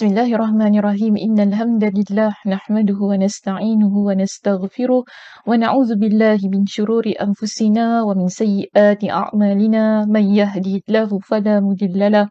بسم الله الرحمن الرحيم إن الحمد لله نحمده ونستعينه ونستغفره ونعوذ بالله من شرور أنفسنا ومن سيئات أعمالنا من يهدي الله فلا مضل له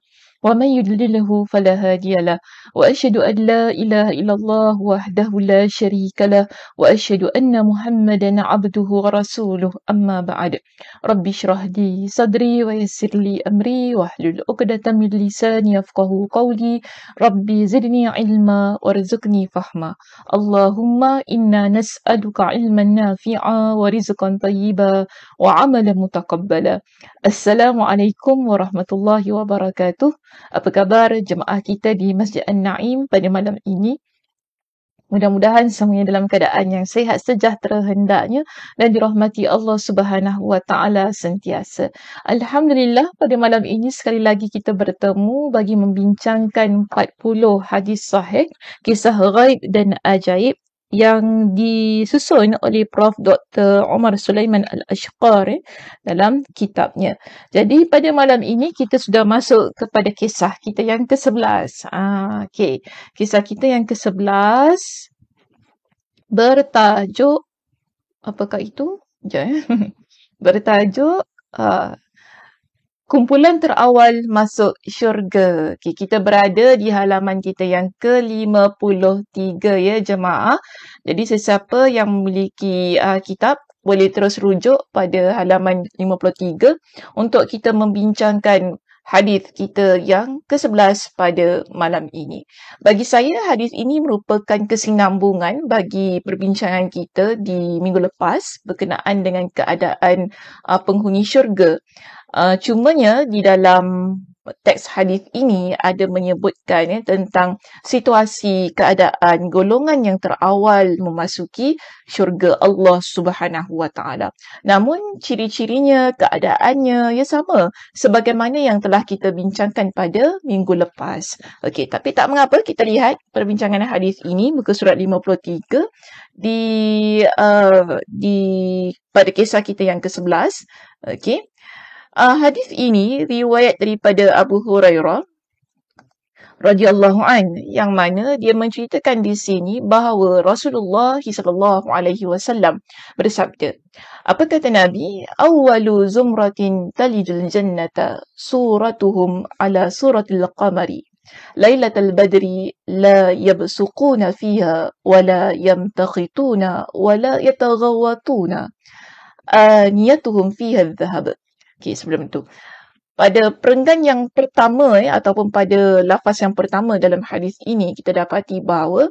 ومن يدلله فلا هادي له وأشهد أن لا إله إلا الله وحده لا شريك له وأشهد أن محمدا عبده ورسوله أما بعد رب اشرح لي صدري ويسر لي أمري واحلل عقدة من لساني يفقه قولي ربي زدني علما وارزقني فهما اللهم إنا نسألك علما نافعا ورزقا طيبا وعملا متقبلا السلام عليكم ورحمة الله وبركاته Apa khabar jemaah kita di Masjid An-Naim pada malam ini? Mudah-mudahan semuanya dalam keadaan yang sehat sejahtera hendaknya dan dirahmati Allah Subhanahu Wa Taala sentiasa. Alhamdulillah pada malam ini sekali lagi kita bertemu bagi membincangkan 40 hadis sahih, kisah ghaib dan ajaib yang disusun oleh Prof. Dr. Omar Sulaiman Al-Ashqar eh, dalam kitabnya. Jadi pada malam ini kita sudah masuk kepada kisah kita yang ke-11. Ah, okay. Kisah kita yang ke-11 bertajuk, apakah itu? Sekejap ya. bertajuk, ah, kumpulan terawal masuk syurga. Okay, kita berada di halaman kita yang ke-53 ya jemaah. Jadi sesiapa yang memiliki uh, kitab boleh terus rujuk pada halaman 53 untuk kita membincangkan hadis kita yang ke-11 pada malam ini. Bagi saya hadis ini merupakan kesinambungan bagi perbincangan kita di minggu lepas berkenaan dengan keadaan uh, penghuni syurga. Uh, cumanya di dalam teks hadis ini ada menyebutkan ya, tentang situasi keadaan golongan yang terawal memasuki syurga Allah Subhanahu Wa Taala. Namun ciri-cirinya keadaannya ya sama sebagaimana yang telah kita bincangkan pada minggu lepas. Okey, tapi tak mengapa kita lihat perbincangan hadis ini muka surat 53 di uh, di pada kisah kita yang ke-11. Okey uh, hadis ini riwayat daripada Abu Hurairah radhiyallahu an yang mana dia menceritakan di sini bahawa Rasulullah sallallahu alaihi wasallam bersabda apa kata Nabi awwalu zumratin talijul jannata suratuhum ala suratil qamari BAdri, ليلة البدر لا يبسقون فيها ولا يمتخطون ولا يتغوطون آنيتهم فيها الذهب Okey, sebelum itu. Pada perenggan yang pertama eh, ataupun pada lafaz yang pertama dalam hadis ini, kita dapati bahawa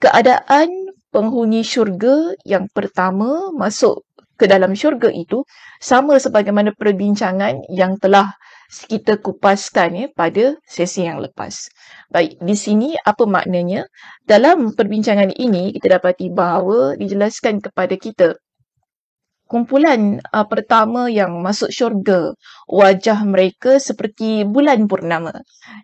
keadaan penghuni syurga yang pertama masuk ke dalam syurga itu sama sebagaimana perbincangan yang telah kita kupaskan eh, pada sesi yang lepas. Baik, di sini apa maknanya? Dalam perbincangan ini, kita dapati bahawa dijelaskan kepada kita kumpulan uh, pertama yang masuk syurga. Wajah mereka seperti bulan purnama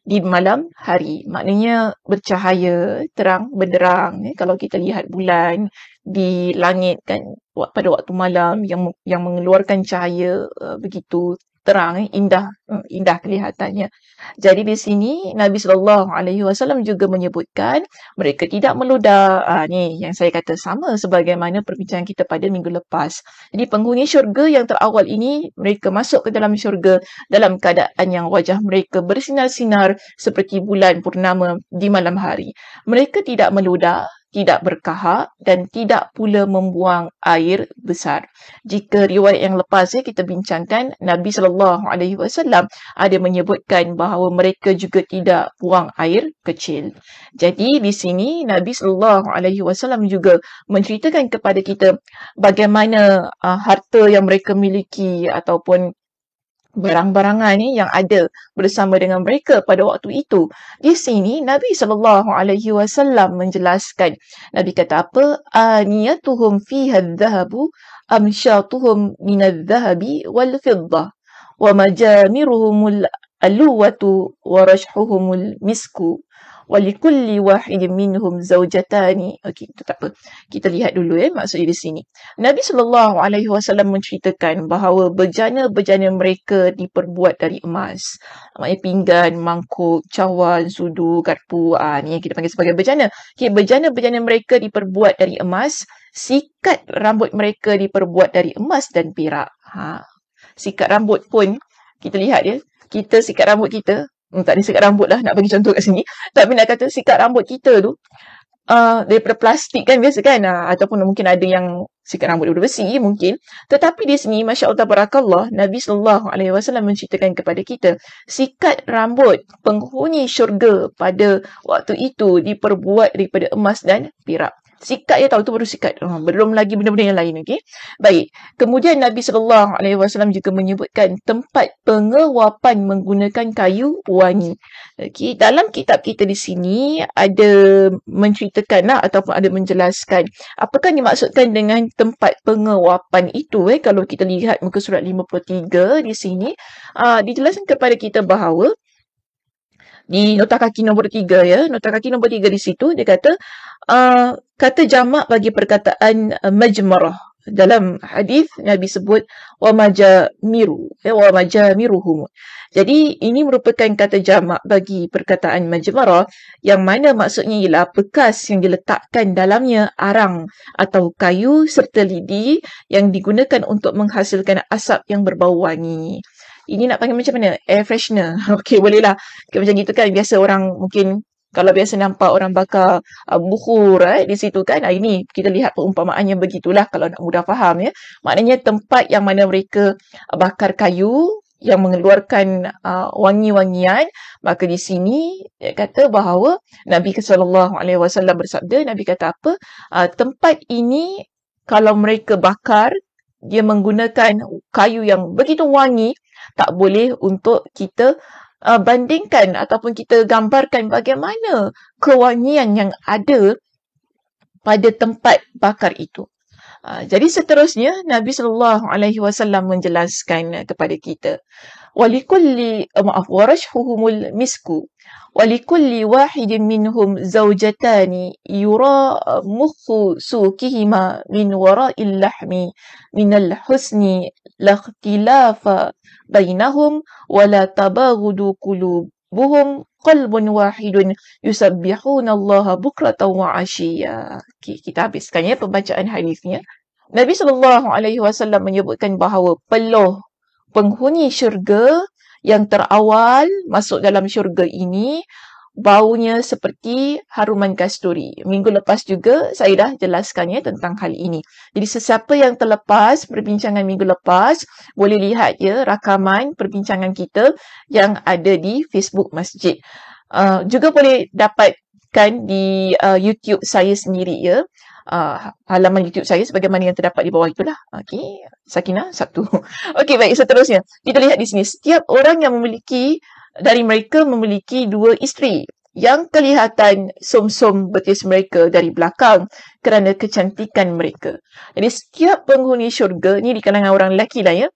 di malam hari. Maknanya bercahaya, terang, benderang. Eh, kalau kita lihat bulan di langit kan pada waktu malam yang yang mengeluarkan cahaya uh, begitu terang, eh, indah, hmm, indah kelihatannya. Uh, jadi di sini Nabi sallallahu alaihi wasallam juga menyebutkan mereka tidak meluda. Ha, ah, ni yang saya kata sama sebagaimana perbincangan kita pada minggu lepas. Jadi penghuni syurga yang terawal ini mereka masuk ke dalam syurga dalam keadaan yang wajah mereka bersinar-sinar seperti bulan purnama di malam hari. Mereka tidak meluda, tidak berkahak dan tidak pula membuang air besar. Jika riwayat yang lepas ya kita bincangkan Nabi sallallahu alaihi wasallam ada menyebutkan bahawa bahawa mereka juga tidak buang air kecil. Jadi di sini Nabi sallallahu alaihi wasallam juga menceritakan kepada kita bagaimana uh, harta yang mereka miliki ataupun barang-barangan ni yang ada bersama dengan mereka pada waktu itu. Di sini Nabi sallallahu alaihi wasallam menjelaskan. Nabi kata apa? Aniyatuhum fi adh-dhahabu amshatuhum min adh-dhahabi wal fidda, wa majamiruhum al-luwatu wa rashhuhumul misku wa likulli wahidin minhum zawjatani. Okey, itu tak apa. Kita lihat dulu eh, maksudnya di sini. Nabi sallallahu alaihi wasallam menceritakan bahawa berjana-berjana mereka diperbuat dari emas. Maknanya pinggan, mangkuk, cawan, sudu, garpu, ah ni yang kita panggil sebagai berjana. Okey, berjana-berjana mereka diperbuat dari emas. Sikat rambut mereka diperbuat dari emas dan perak. Ha. Sikat rambut pun kita lihat ya kita sikat rambut kita, hmm, tak ada sikat rambut lah nak bagi contoh kat sini, tapi nak kata sikat rambut kita tu, uh, daripada plastik kan biasa kan, uh, ataupun mungkin ada yang sikat rambut daripada besi mungkin, tetapi di sini, Masya Allah Barakallah, Nabi Wasallam menceritakan kepada kita, sikat rambut penghuni syurga pada waktu itu diperbuat daripada emas dan pirak sikat ya tahu tu baru sikat uh, belum lagi benda-benda yang lain okey baik kemudian Nabi sallallahu alaihi wasallam juga menyebutkan tempat pengewapan menggunakan kayu wangi okey dalam kitab kita di sini ada menceritakan lah, ataupun ada menjelaskan apakah dimaksudkan dengan tempat pengewapan itu eh kalau kita lihat muka surat 53 di sini uh, dijelaskan kepada kita bahawa di nota kaki nombor tiga ya. Nota kaki nombor tiga di situ dia kata uh, kata jamak bagi perkataan uh, majmarah. Dalam hadis Nabi sebut wa majamiru ya wa majamiruhum. Jadi ini merupakan kata jamak bagi perkataan majmarah yang mana maksudnya ialah bekas yang diletakkan dalamnya arang atau kayu serta lidi yang digunakan untuk menghasilkan asap yang berbau wangi ini nak panggil macam mana? Air freshener. Okey, bolehlah. lah. Okay, macam gitu kan, biasa orang mungkin kalau biasa nampak orang bakar uh, bukhur eh, di situ kan, uh, ini kita lihat perumpamaannya begitulah kalau nak mudah faham ya. Maknanya tempat yang mana mereka uh, bakar kayu yang mengeluarkan uh, wangi-wangian, maka di sini dia kata bahawa Nabi Alaihi Wasallam bersabda, Nabi kata apa? Uh, tempat ini kalau mereka bakar, dia menggunakan kayu yang begitu wangi, tak boleh untuk kita uh, bandingkan ataupun kita gambarkan bagaimana kewangian yang ada pada tempat bakar itu. Uh, jadi seterusnya Nabi sallallahu alaihi wasallam menjelaskan kepada kita. Walikulli eh, maaf warashhuhumul misku ولكل واحد منهم زوجتان يرى مخ سوكهما من وراء اللحم من الحسن لا اختلاف بينهم ولا تباغض قلوبهم قلب واحد يسبحون الله بكرة وعشية okay, kita habiskan ya pembacaan hadisnya Nabi SAW menyebutkan bahawa peluh penghuni syurga yang terawal masuk dalam syurga ini baunya seperti haruman kasturi. Minggu lepas juga saya dah jelaskannya tentang hal ini. Jadi sesiapa yang terlepas perbincangan minggu lepas boleh lihat ya rakaman perbincangan kita yang ada di Facebook Masjid. Uh, juga boleh dapatkan di uh, YouTube saya sendiri ya uh, halaman YouTube saya sebagaimana yang terdapat di bawah itulah. Okey, Sakina satu. Okey, baik, seterusnya. Kita lihat di sini, setiap orang yang memiliki, dari mereka memiliki dua isteri yang kelihatan som-som betis mereka dari belakang kerana kecantikan mereka. Jadi setiap penghuni syurga, ni di kalangan orang lelaki lah ya,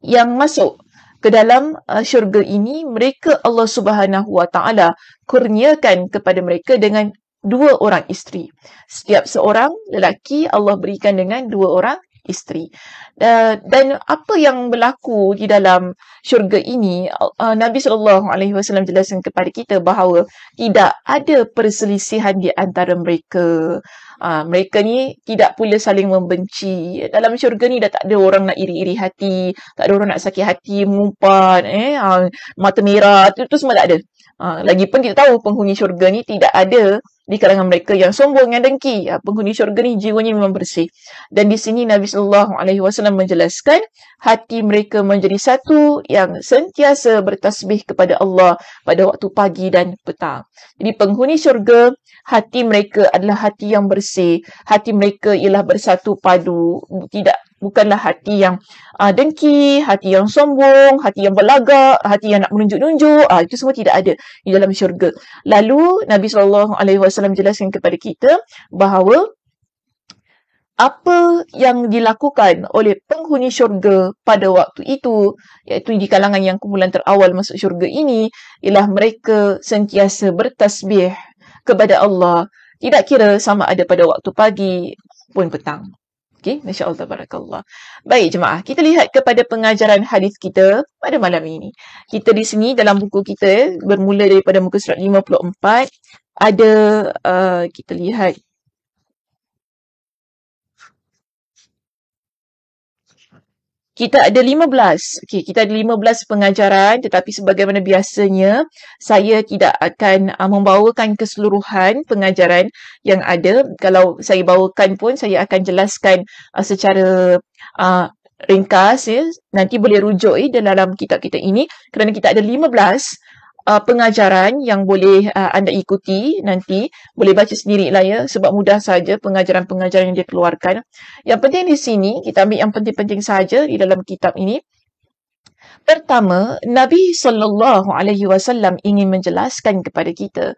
yang masuk ke dalam uh, syurga ini, mereka Allah Subhanahu Wa Taala kurniakan kepada mereka dengan dua orang isteri. Setiap seorang lelaki Allah berikan dengan dua orang isteri. Dan apa yang berlaku di dalam syurga ini, uh, Nabi sallallahu alaihi wasallam jelaskan kepada kita bahawa tidak ada perselisihan di antara mereka. Uh, mereka ni tidak pula saling membenci. Dalam syurga ni dah tak ada orang nak iri-iri hati, tak ada orang nak sakit hati, mengumpat, eh, uh, mata merah, itu, itu semua tak ada. Uh, lagipun kita tahu penghuni syurga ni tidak ada di kalangan mereka yang sombong yang dengki ya, penghuni syurga ni jiwanya memang bersih dan di sini Nabi sallallahu alaihi wasallam menjelaskan hati mereka menjadi satu yang sentiasa bertasbih kepada Allah pada waktu pagi dan petang jadi penghuni syurga hati mereka adalah hati yang bersih hati mereka ialah bersatu padu tidak bukanlah hati yang uh, dengki, hati yang sombong, hati yang berlagak, hati yang nak menunjuk-nunjuk, uh, itu semua tidak ada di dalam syurga. Lalu Nabi saw alaihi jelaskan kepada kita bahawa apa yang dilakukan oleh penghuni syurga pada waktu itu iaitu di kalangan yang kumpulan terawal masuk syurga ini ialah mereka sentiasa bertasbih kepada Allah tidak kira sama ada pada waktu pagi pun petang Okey, Masya Allah, Barakallah. Baik, jemaah. Kita lihat kepada pengajaran hadis kita pada malam ini. Kita di sini dalam buku kita bermula daripada muka surat 54. Ada, uh, kita lihat kita ada 15. Okey, kita ada 15 pengajaran tetapi sebagaimana biasanya saya tidak akan uh, membawakan keseluruhan pengajaran yang ada. Kalau saya bawakan pun saya akan jelaskan uh, secara uh, ringkas ya. Nanti boleh rujuk ya, dalam kitab kita ini kerana kita ada 15 uh, pengajaran yang boleh uh, anda ikuti nanti. Boleh baca sendiri lah ya sebab mudah saja pengajaran-pengajaran yang dia keluarkan. Yang penting di sini, kita ambil yang penting-penting saja di dalam kitab ini. Pertama, Nabi SAW ingin menjelaskan kepada kita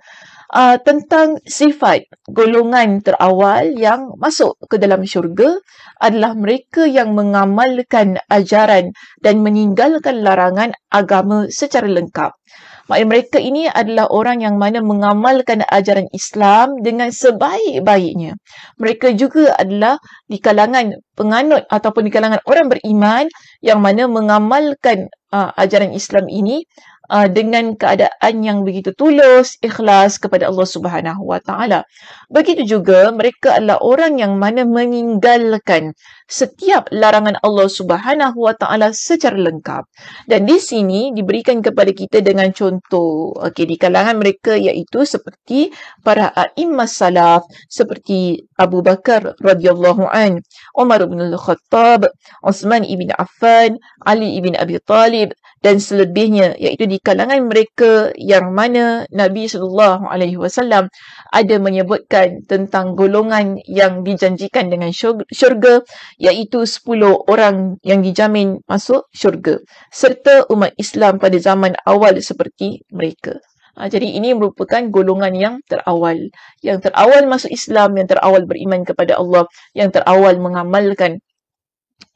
uh, tentang sifat golongan terawal yang masuk ke dalam syurga adalah mereka yang mengamalkan ajaran dan meninggalkan larangan agama secara lengkap. Maksudnya mereka ini adalah orang yang mana mengamalkan ajaran Islam dengan sebaik-baiknya. Mereka juga adalah di kalangan penganut ataupun di kalangan orang beriman yang mana mengamalkan uh, ajaran Islam ini uh, dengan keadaan yang begitu tulus ikhlas kepada Allah Subhanahu Wa Taala. Begitu juga mereka adalah orang yang mana meninggalkan setiap larangan Allah Subhanahu Wa Taala secara lengkap. Dan di sini diberikan kepada kita dengan contoh okay, di kalangan mereka iaitu seperti para a'immas salaf seperti Abu Bakar radhiyallahu an, Umar bin Al-Khattab, Uthman ibn Affan, Ali ibn Abi Talib dan selebihnya iaitu di kalangan mereka yang mana Nabi sallallahu alaihi wasallam ada menyebutkan tentang golongan yang dijanjikan dengan syurga iaitu 10 orang yang dijamin masuk syurga serta umat Islam pada zaman awal seperti mereka. Ha, jadi ini merupakan golongan yang terawal. Yang terawal masuk Islam, yang terawal beriman kepada Allah, yang terawal mengamalkan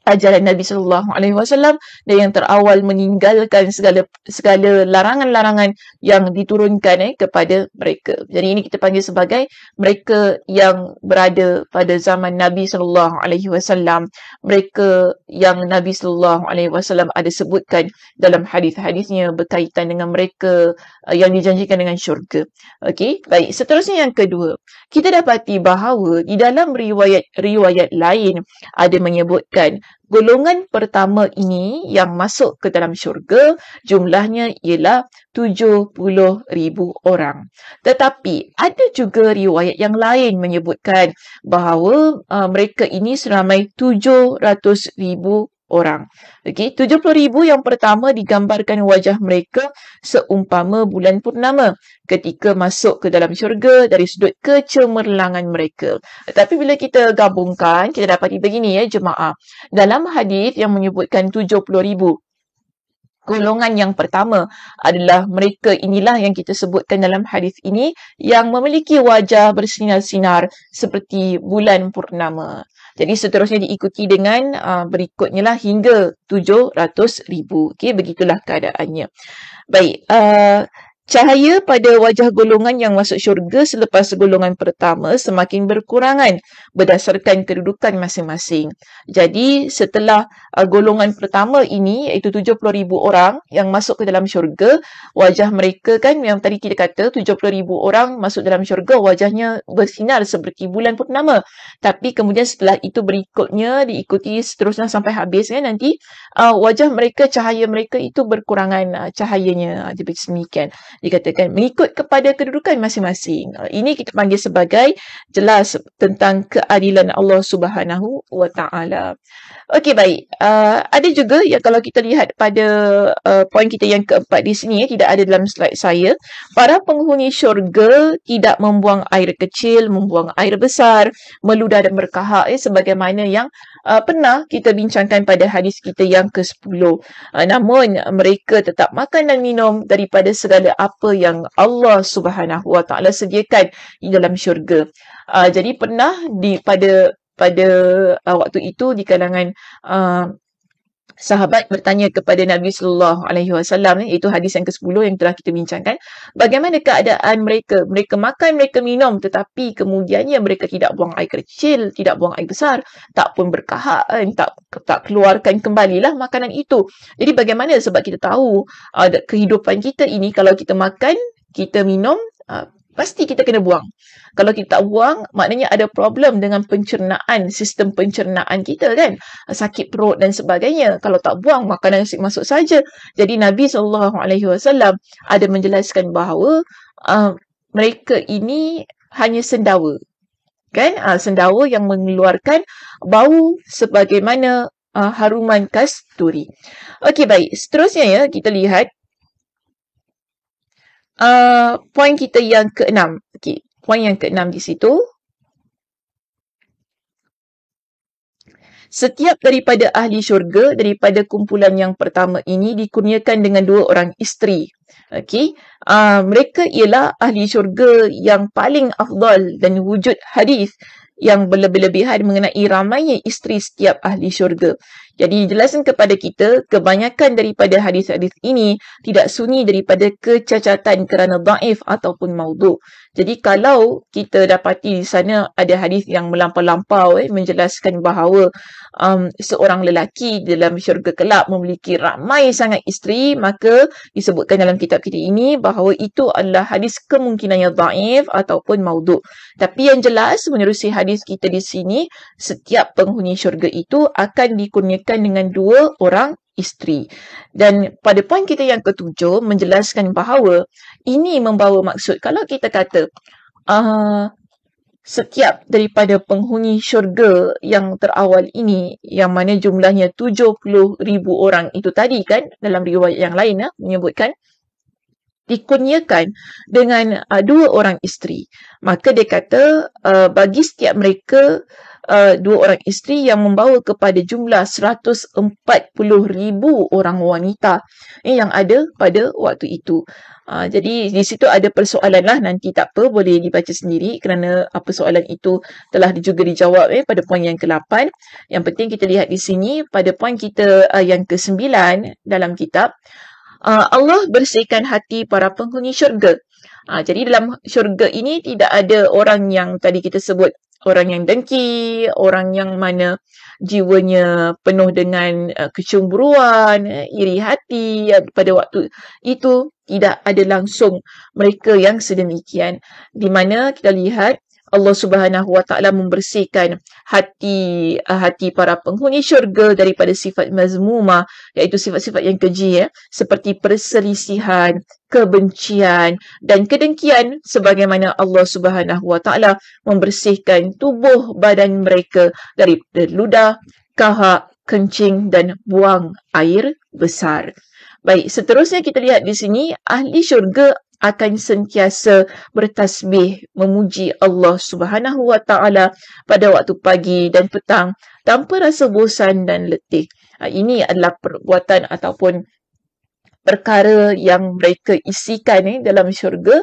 ajaran Nabi sallallahu alaihi wasallam dan yang terawal meninggalkan segala segala larangan-larangan yang diturunkan eh, kepada mereka. Jadi ini kita panggil sebagai mereka yang berada pada zaman Nabi sallallahu alaihi wasallam, mereka yang Nabi sallallahu alaihi wasallam ada sebutkan dalam hadis-hadisnya berkaitan dengan mereka eh, yang dijanjikan dengan syurga. Okey, baik. Seterusnya yang kedua, kita dapati bahawa di dalam riwayat-riwayat lain ada menyebutkan golongan pertama ini yang masuk ke dalam syurga jumlahnya ialah 70,000 orang. Tetapi ada juga riwayat yang lain menyebutkan bahawa uh, mereka ini seramai 700,000 orang. Okey, 70,000 yang pertama digambarkan wajah mereka seumpama bulan purnama ketika masuk ke dalam syurga dari sudut kecemerlangan mereka. Tapi bila kita gabungkan, kita dapati begini ya jemaah. Dalam hadis yang menyebutkan 70,000 Golongan yang pertama adalah mereka inilah yang kita sebutkan dalam hadis ini yang memiliki wajah bersinar-sinar seperti bulan purnama. Jadi seterusnya diikuti dengan uh, berikutnya lah hingga ribu. Okey, begitulah keadaannya. Baik, uh, cahaya pada wajah golongan yang masuk syurga selepas golongan pertama semakin berkurangan berdasarkan kedudukan masing-masing. Jadi setelah uh, golongan pertama ini iaitu 70,000 orang yang masuk ke dalam syurga, wajah mereka kan yang tadi kita kata 70,000 orang masuk dalam syurga wajahnya bersinar seperti bulan purnama. Tapi kemudian setelah itu berikutnya diikuti seterusnya sampai habis kan nanti uh, wajah mereka cahaya mereka itu berkurangan uh, cahayanya. Jadi uh, semikian dikatakan mengikut kepada kedudukan masing-masing. Ini kita panggil sebagai jelas tentang keadilan Allah Subhanahu wa taala. Okey baik. Uh, ada juga ya kalau kita lihat pada uh, poin kita yang keempat di sini ya tidak ada dalam slide saya, para penghuni syurga tidak membuang air kecil, membuang air besar, meludah dan berkahak ya sebagaimana yang uh, pernah kita bincangkan pada hadis kita yang ke-10. Uh, namun mereka tetap makan dan minum daripada segala apa yang Allah Subhanahu Wa Taala sediakan di dalam syurga. Uh, jadi pernah di pada pada uh, waktu itu di kalangan uh, sahabat bertanya kepada Nabi sallallahu alaihi wasallam ni itu hadis yang ke-10 yang telah kita bincangkan bagaimana keadaan mereka mereka makan mereka minum tetapi kemudiannya mereka tidak buang air kecil tidak buang air besar tak pun berkahak kan? tak tak keluarkan kembalilah makanan itu jadi bagaimana sebab kita tahu uh, kehidupan kita ini kalau kita makan kita minum ah, pasti kita kena buang. Kalau kita tak buang, maknanya ada problem dengan pencernaan, sistem pencernaan kita kan. Sakit perut dan sebagainya. Kalau tak buang, makanan asyik masuk saja. Jadi Nabi SAW ada menjelaskan bahawa uh, mereka ini hanya sendawa. Kan? Uh, sendawa yang mengeluarkan bau sebagaimana uh, haruman kasturi. Okey baik, seterusnya ya kita lihat Uh, poin kita yang keenam. Okey, poin yang keenam di situ. Setiap daripada ahli syurga daripada kumpulan yang pertama ini dikurniakan dengan dua orang isteri. Okey, uh, mereka ialah ahli syurga yang paling afdal dan wujud hadis yang berlebih-lebihan mengenai ramai isteri setiap ahli syurga. Jadi jelaskan kepada kita kebanyakan daripada hadis-hadis ini tidak sunyi daripada kecacatan kerana daif ataupun maudhu. Jadi kalau kita dapati di sana ada hadis yang melampau-lampau eh, menjelaskan bahawa um, seorang lelaki dalam syurga kelak memiliki ramai sangat isteri maka disebutkan dalam kitab kita ini bahawa itu adalah hadis kemungkinannya daif ataupun maudhu. Tapi yang jelas menerusi hadis kita di sini setiap penghuni syurga itu akan dikurniakan dikaitkan dengan dua orang isteri. Dan pada poin kita yang ketujuh menjelaskan bahawa ini membawa maksud kalau kita kata uh, setiap daripada penghuni syurga yang terawal ini yang mana jumlahnya ribu orang itu tadi kan dalam riwayat yang lain ya, menyebutkan dikurniakan dengan uh, dua orang isteri. Maka dia kata uh, bagi setiap mereka uh, uh, dua orang isteri yang membawa kepada jumlah 140,000 orang wanita eh, yang ada pada waktu itu. Uh, jadi di situ ada persoalan lah nanti tak apa boleh dibaca sendiri kerana apa soalan itu telah juga dijawab eh, pada poin yang ke-8. Yang penting kita lihat di sini pada poin kita uh, yang ke-9 dalam kitab. Ah, Allah bersihkan hati para penghuni syurga. Ha, jadi dalam syurga ini tidak ada orang yang tadi kita sebut orang yang dengki, orang yang mana jiwanya penuh dengan uh, kecemburuan, iri hati ya, pada waktu itu tidak ada langsung mereka yang sedemikian di mana kita lihat Allah Subhanahu Wa Taala membersihkan hati uh, hati para penghuni syurga daripada sifat mazmuma iaitu sifat-sifat yang keji ya seperti perselisihan kebencian dan kedengkian sebagaimana Allah Subhanahu Wa Taala membersihkan tubuh badan mereka daripada ludah kahak kencing dan buang air besar Baik, seterusnya kita lihat di sini ahli syurga akan sentiasa bertasbih memuji Allah Subhanahu wa taala pada waktu pagi dan petang tanpa rasa bosan dan letih. Ha, ini adalah perbuatan ataupun perkara yang mereka isikan eh, dalam syurga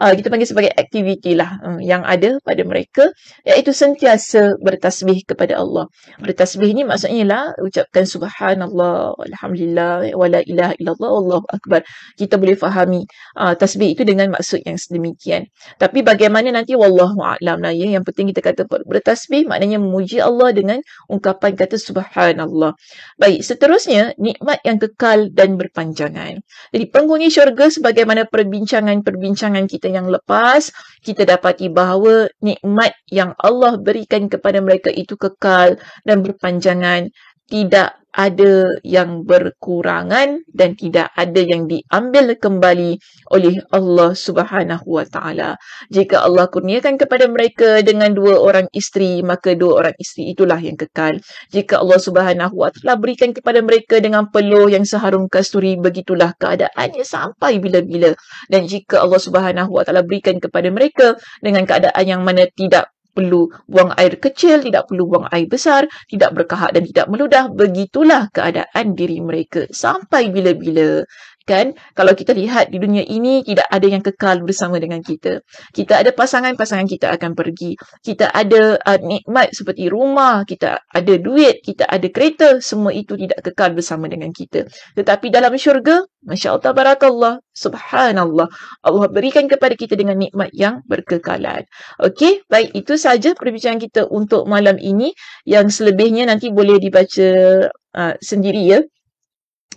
uh, kita panggil sebagai aktiviti lah um, yang ada pada mereka iaitu sentiasa bertasbih kepada Allah. Bertasbih ni maksudnya lah ucapkan subhanallah, alhamdulillah, wala ilaha illallah, Allahu akbar. Kita boleh fahami uh, tasbih itu dengan maksud yang sedemikian. Tapi bagaimana nanti wallahu a'lam lah ya. Yang penting kita kata bertasbih maknanya memuji Allah dengan ungkapan kata subhanallah. Baik, seterusnya nikmat yang kekal dan berpanjangan. Jadi penghuni syurga sebagaimana perbincangan-perbincangan kita yang lepas, kita dapati bahawa nikmat yang Allah berikan kepada mereka itu kekal dan berpanjangan, tidak ada yang berkurangan dan tidak ada yang diambil kembali oleh Allah Subhanahu Wa Taala. Jika Allah kurniakan kepada mereka dengan dua orang isteri, maka dua orang isteri itulah yang kekal. Jika Allah Subhanahu Wa Taala berikan kepada mereka dengan peluh yang seharum kasuri, begitulah keadaannya sampai bila-bila. Dan jika Allah Subhanahu Wa Taala berikan kepada mereka dengan keadaan yang mana tidak perlu buang air kecil, tidak perlu buang air besar, tidak berkahak dan tidak meludah. Begitulah keadaan diri mereka. Sampai bila-bila kan kalau kita lihat di dunia ini tidak ada yang kekal bersama dengan kita kita ada pasangan pasangan kita akan pergi kita ada uh, nikmat seperti rumah kita ada duit kita ada kereta semua itu tidak kekal bersama dengan kita tetapi dalam syurga masya-Allah tabarakallah subhanallah Allah berikan kepada kita dengan nikmat yang berkekalan okey baik itu saja perbincangan kita untuk malam ini yang selebihnya nanti boleh dibaca uh, sendiri ya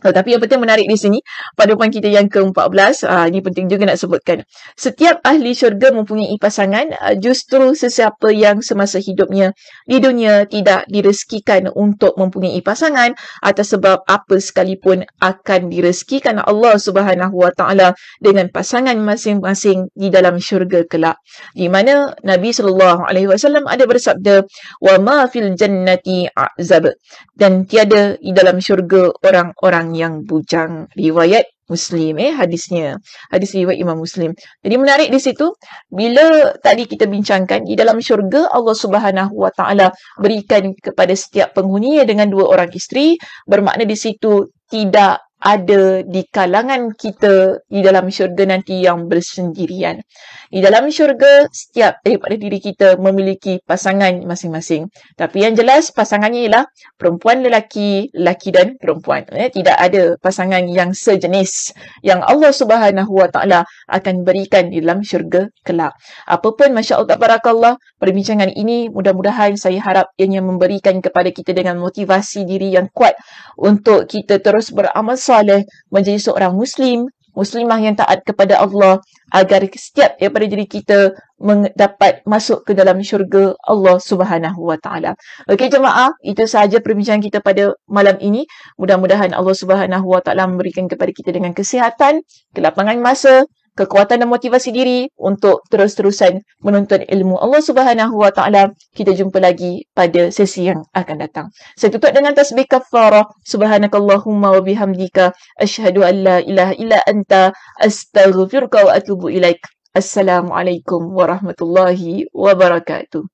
Oh, tapi yang penting menarik di sini, pada poin kita yang ke-14, uh, ah, ini penting juga nak sebutkan. Setiap ahli syurga mempunyai pasangan, uh, justru sesiapa yang semasa hidupnya di dunia tidak direzekikan untuk mempunyai pasangan atas sebab apa sekalipun akan direzekikan Allah Subhanahu dengan pasangan masing-masing di dalam syurga kelak. Di mana Nabi saw ada bersabda, "Wa ma fil jannati a'zab." Dan tiada di dalam syurga orang-orang orang yang bujang riwayat Muslim eh hadisnya hadis riwayat Imam Muslim. Jadi menarik di situ bila tadi kita bincangkan di dalam syurga Allah Subhanahu Wa Taala berikan kepada setiap penghuni dengan dua orang isteri bermakna di situ tidak ada di kalangan kita di dalam syurga nanti yang bersendirian. Di dalam syurga, setiap daripada diri kita memiliki pasangan masing-masing. Tapi yang jelas, pasangannya ialah perempuan lelaki, lelaki dan perempuan. Eh, tidak ada pasangan yang sejenis yang Allah Subhanahu Wa Taala akan berikan di dalam syurga kelak. Apapun, Masya Allah, Barakallah, perbincangan ini mudah-mudahan saya harap ianya memberikan kepada kita dengan motivasi diri yang kuat untuk kita terus beramal soleh menjadi seorang muslim muslimah yang taat kepada Allah agar setiap daripada diri kita dapat masuk ke dalam syurga Allah Subhanahu Wa Taala. Okey jemaah, itu sahaja perbincangan kita pada malam ini. Mudah-mudahan Allah Subhanahu Wa Taala memberikan kepada kita dengan kesihatan, kelapangan masa, kekuatan dan motivasi diri untuk terus-terusan menuntut ilmu Allah Subhanahu Wa Taala. Kita jumpa lagi pada sesi yang akan datang. Saya tutup dengan tasbih kafarah. Subhanakallahumma wa bihamdika asyhadu an la ilaha illa anta astaghfiruka wa atubu ilaik. Assalamualaikum warahmatullahi wabarakatuh.